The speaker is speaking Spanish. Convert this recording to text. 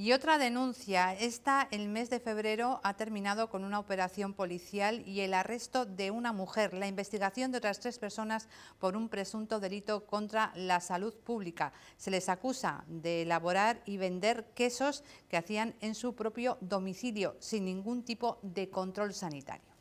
Y otra denuncia, esta el mes de febrero ha terminado con una operación policial y el arresto de una mujer, la investigación de otras tres personas por un presunto delito contra la salud pública. Se les acusa de elaborar y vender quesos que hacían en su propio domicilio sin ningún tipo de control sanitario.